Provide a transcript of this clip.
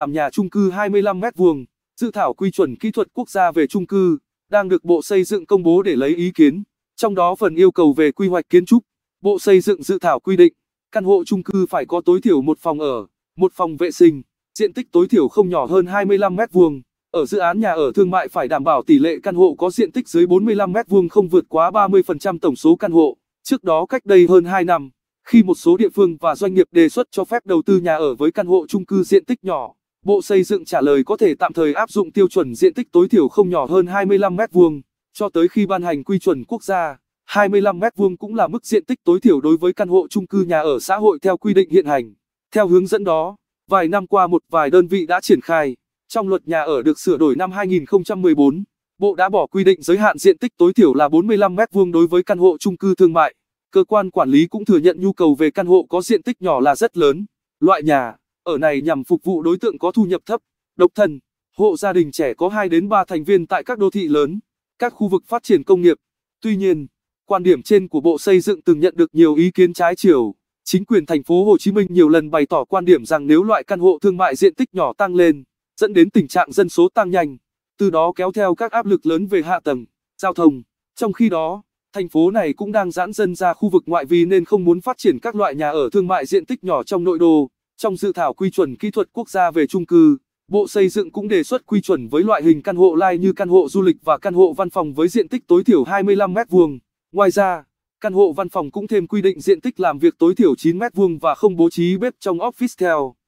Làm nhà chung cư 25 mét vuông, dự thảo quy chuẩn kỹ thuật quốc gia về chung cư đang được Bộ Xây dựng công bố để lấy ý kiến, trong đó phần yêu cầu về quy hoạch kiến trúc, Bộ Xây dựng dự thảo quy định, căn hộ chung cư phải có tối thiểu một phòng ở, một phòng vệ sinh, diện tích tối thiểu không nhỏ hơn 25 mét vuông. Ở dự án nhà ở thương mại phải đảm bảo tỷ lệ căn hộ có diện tích dưới 45 m2 không vượt quá 30% tổng số căn hộ. Trước đó cách đây hơn 2 năm, khi một số địa phương và doanh nghiệp đề xuất cho phép đầu tư nhà ở với căn hộ chung cư diện tích nhỏ, Bộ Xây dựng trả lời có thể tạm thời áp dụng tiêu chuẩn diện tích tối thiểu không nhỏ hơn 25 m vuông cho tới khi ban hành quy chuẩn quốc gia. 25 m vuông cũng là mức diện tích tối thiểu đối với căn hộ chung cư nhà ở xã hội theo quy định hiện hành. Theo hướng dẫn đó, vài năm qua một vài đơn vị đã triển khai. Trong luật nhà ở được sửa đổi năm 2014, Bộ đã bỏ quy định giới hạn diện tích tối thiểu là 45 m vuông đối với căn hộ chung cư thương mại. Cơ quan quản lý cũng thừa nhận nhu cầu về căn hộ có diện tích nhỏ là rất lớn. Loại nhà ở này nhằm phục vụ đối tượng có thu nhập thấp, độc thân, hộ gia đình trẻ có 2 đến 3 thành viên tại các đô thị lớn, các khu vực phát triển công nghiệp. Tuy nhiên, quan điểm trên của Bộ Xây dựng từng nhận được nhiều ý kiến trái chiều. Chính quyền thành phố Hồ Chí Minh nhiều lần bày tỏ quan điểm rằng nếu loại căn hộ thương mại diện tích nhỏ tăng lên, dẫn đến tình trạng dân số tăng nhanh, từ đó kéo theo các áp lực lớn về hạ tầng, giao thông. Trong khi đó, thành phố này cũng đang giãn dân ra khu vực ngoại vi nên không muốn phát triển các loại nhà ở thương mại diện tích nhỏ trong nội đô. Trong dự thảo quy chuẩn kỹ thuật quốc gia về chung cư, Bộ Xây dựng cũng đề xuất quy chuẩn với loại hình căn hộ lai như căn hộ du lịch và căn hộ văn phòng với diện tích tối thiểu 25 m2. Ngoài ra, căn hộ văn phòng cũng thêm quy định diện tích làm việc tối thiểu 9 m2 và không bố trí bếp trong office theo.